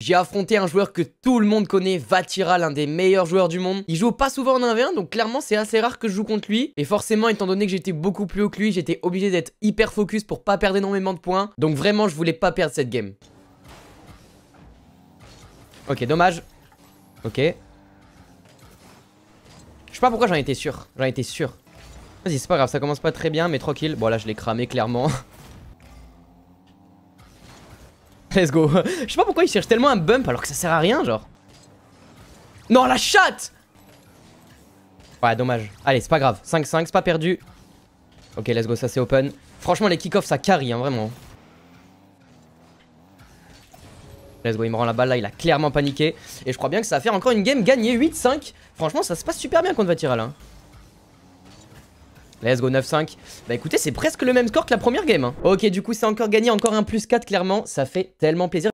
J'ai affronté un joueur que tout le monde connaît, Vatira, l'un des meilleurs joueurs du monde. Il joue pas souvent en 1v1, donc clairement c'est assez rare que je joue contre lui. Et forcément, étant donné que j'étais beaucoup plus haut que lui, j'étais obligé d'être hyper focus pour pas perdre énormément de points. Donc vraiment, je voulais pas perdre cette game. Ok, dommage. Ok. Je sais pas pourquoi j'en étais sûr. J'en étais sûr. Vas-y, c'est pas grave, ça commence pas très bien, mais tranquille. Bon là, je l'ai cramé clairement. let's go. Je sais pas pourquoi il cherche tellement un bump alors que ça sert à rien, genre. Non, la chatte Ouais, dommage. Allez, c'est pas grave. 5-5, c'est pas perdu. Ok, let's go, ça c'est open. Franchement, les kick-offs, ça carry, hein, vraiment. Let's go, il me rend la balle là, il a clairement paniqué. Et je crois bien que ça va faire encore une game gagnée 8-5. Franchement, ça se passe super bien contre Vatira hein. là. Let's go 9-5. Bah écoutez, c'est presque le même score que la première game. Hein. Ok, du coup, c'est encore gagné, encore un plus 4, clairement. Ça fait tellement plaisir.